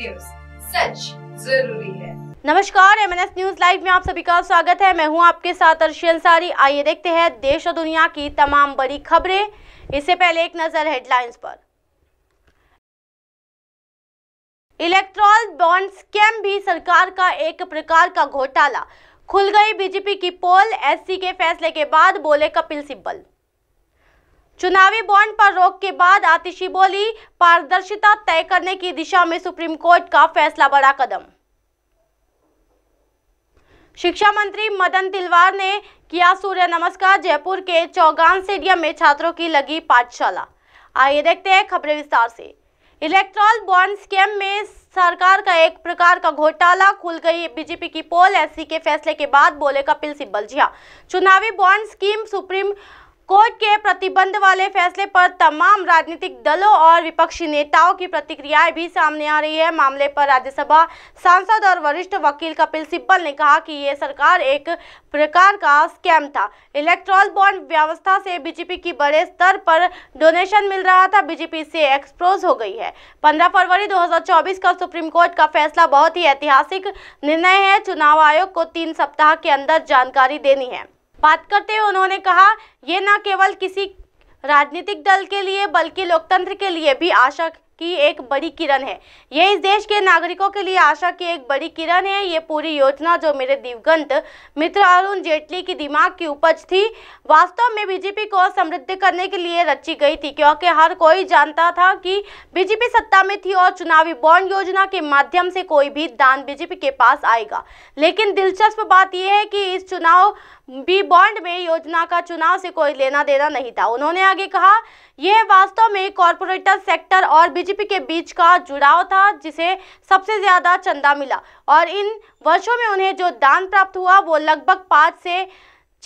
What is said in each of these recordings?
news सच जरूरी है नमस्कार एम न्यूज लाइव में आप सभी का स्वागत है मैं हूं आपके साथ अर्शी अंसारी आइए देखते हैं देश और दुनिया की तमाम बड़ी खबरें इससे पहले एक नजर हेडलाइंस पर इलेक्ट्रॉल बॉन्ड स्कैम भी सरकार का एक प्रकार का घोटाला खुल गई बीजेपी की पोल एससी के फैसले के बाद बोले कपिल सिब्बल चुनावी बॉन्ड पर रोक के बाद आतिशी बोली पारदर्शिता तय करने की दिशा में सुप्रीम कोर्ट का फैसला बड़ा कदम शिक्षा मंत्री मदन तिलवार ने किया सूर्य नमस्कार जयपुर के चौगान स्टेडियम में छात्रों की लगी पाठशाला आइए देखते हैं खबरें विस्तार से इलेक्ट्रॉल बॉन्ड स्कैम में सरकार का एक प्रकार का घोटाला खुल गई बीजेपी की पोल एससी के फैसले के बाद बोले कपिल सिब्बल जी हाँ, चुनावी बॉन्ड स्कीम सुप्रीम कोर्ट के प्रतिबंध वाले फैसले पर तमाम राजनीतिक दलों और विपक्षी नेताओं की प्रतिक्रियाएं भी सामने आ रही है मामले पर राज्यसभा सांसद और वरिष्ठ वकील कपिल सिब्बल ने कहा कि ये सरकार एक प्रकार का स्कैम था इलेक्ट्रॉल बॉन्ड व्यवस्था से बीजेपी की बड़े स्तर पर डोनेशन मिल रहा था बीजेपी से एक्सप्रोज हो गई है पंद्रह फरवरी दो का सुप्रीम कोर्ट का फैसला बहुत ही ऐतिहासिक निर्णय है चुनाव आयोग को तीन सप्ताह के अंदर जानकारी देनी है बात करते हुए उन्होंने कहा यह न केवल किसी राजनीतिक दल के लिए बल्कि लोकतंत्र के लिए भी आशा की एक बड़ी किरण है ये इस देश के नागरिकों के लिए आशा की एक बड़ी किरण है ये पूरी योजना जो मेरे दिवगंत मित्र अरुण जेटली की दिमाग की उपज थी वास्तव में बीजेपी को समृद्ध करने के लिए रची गई थी क्योंकि हर कोई जानता था कि बीजेपी सत्ता में थी और चुनावी बॉन्ड योजना के माध्यम से कोई भी दान बीजेपी के पास आएगा लेकिन दिलचस्प बात यह है कि इस चुनाव बी बॉन्ड में योजना का चुनाव से कोई लेना देना नहीं था उन्होंने आगे कहा यह वास्तव में कॉरपोरेटर सेक्टर और बीजेपी बीजेपी के बीच का जुड़ाव था जिसे सबसे ज़्यादा चंदा मिला और इन वर्षों में उन्हें जो दान प्राप्त हुआ वो लगभग पाँच से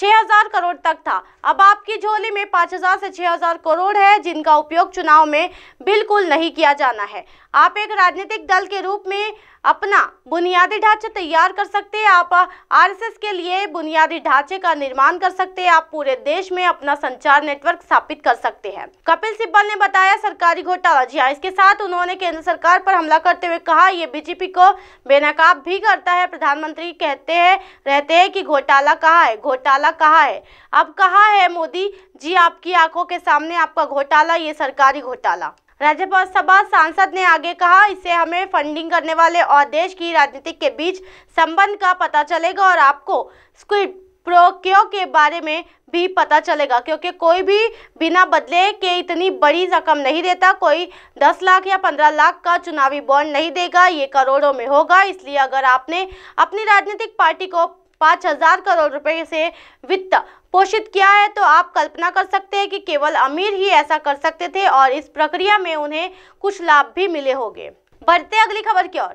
हजार करोड़ तक था अब आपकी झोली में हजार से हजार करोड़ है जिनका उपयोग चुनाव में बिल्कुल नहीं किया जाना है आप एक राजनीतिक दल के रूप में अपना बुनियादी ढांचे तैयार कर सकते हैं आप आरएसएस के लिए बुनियादी ढांचे का निर्माण कर सकते हैं आप पूरे देश में अपना संचार नेटवर्क स्थापित कर सकते हैं कपिल सिब्बल ने बताया सरकारी घोटाला जी हाँ, इसके साथ उन्होंने केंद्र सरकार पर हमला करते हुए कहा यह बीजेपी को बेनकाब भी करता है प्रधानमंत्री कहते हैं रहते हैं कि घोटाला कहा है घोटाला कहा है अब कहा है मोदी जी आपकी आंखों के सामने आपका घोटाला ये सरकारी घोटाला राज्यसभा सांसद ने आगे कहा इससे हमें फंडिंग करने वाले और देश की राजनीति के बीच संबंध का पता चलेगा और आपको स्क्विड प्रोक्यो के बारे में भी पता चलेगा क्योंकि कोई भी बिना बदले के इतनी बड़ी रकम नहीं देता कोई 10 लाख या 15 लाख का चुनावी बॉन्ड नहीं देगा ये करोड़ों में होगा इसलिए अगर आपने अपनी राजनीतिक पार्टी को पाँच हजार करोड़ रुपए से वित्त पोषित किया है तो आप कल्पना कर सकते हैं कि केवल अमीर ही ऐसा कर सकते थे और इस प्रक्रिया में उन्हें कुछ लाभ भी मिले होंगे बढ़ते अगली खबर की ओर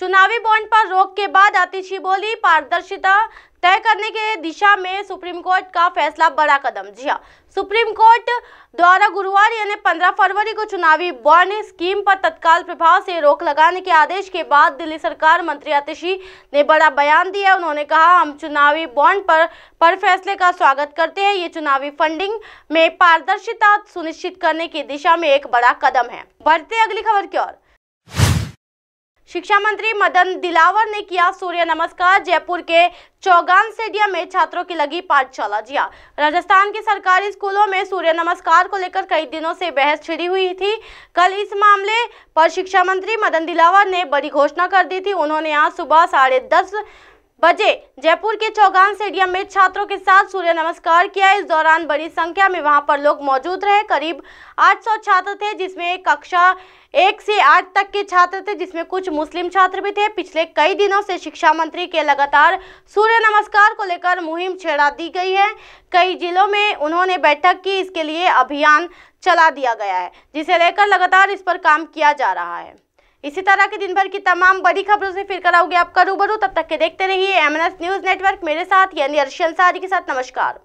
चुनावी बॉन्ड पर रोक के बाद आतिशी बोली पारदर्शिता तय करने के दिशा में सुप्रीम कोर्ट का फैसला बड़ा कदम जी हाँ सुप्रीम कोर्ट द्वारा गुरुवार यानी 15 फरवरी को चुनावी बॉन्ड स्कीम पर तत्काल प्रभाव से रोक लगाने के आदेश के बाद दिल्ली सरकार मंत्री आतिशी ने बड़ा बयान दिया उन्होंने कहा हम चुनावी बॉन्ड पर पर फैसले का स्वागत करते हैं ये चुनावी फंडिंग में पारदर्शिता सुनिश्चित करने की दिशा में एक बड़ा कदम है बढ़ते अगली खबर की ओर शिक्षा मंत्री मदन दिलावर ने किया सूर्य नमस्कार जयपुर के चौगान स्टेडियम में छात्रों की लगी पाठशाला जिया राजस्थान के सरकारी स्कूलों में सूर्य नमस्कार को लेकर कई दिनों से बहस छिड़ी हुई थी कल इस मामले पर शिक्षा मंत्री मदन दिलावर ने बड़ी घोषणा कर दी थी उन्होंने आज सुबह साढ़े दस बजे जयपुर के चौगान स्टेडियम में छात्रों के साथ सूर्य नमस्कार किया इस दौरान बड़ी संख्या में वहां पर लोग मौजूद रहे करीब 800 छात्र थे जिसमें कक्षा एक से आठ तक के छात्र थे जिसमें कुछ मुस्लिम छात्र भी थे पिछले कई दिनों से शिक्षा मंत्री के लगातार सूर्य नमस्कार को लेकर मुहिम छेड़ा दी गई है कई जिलों में उन्होंने बैठक की इसके लिए अभियान चला दिया गया है जिसे लेकर लगातार इस पर काम किया जा रहा है इसी तरह के दिन भर की तमाम बड़ी खबरों से फिर कराओगे आपका रूबरू तब तक के देखते रहिए एमएनएस न्यूज नेटवर्क मेरे साथ यानी अर्शी अंसारी के साथ नमस्कार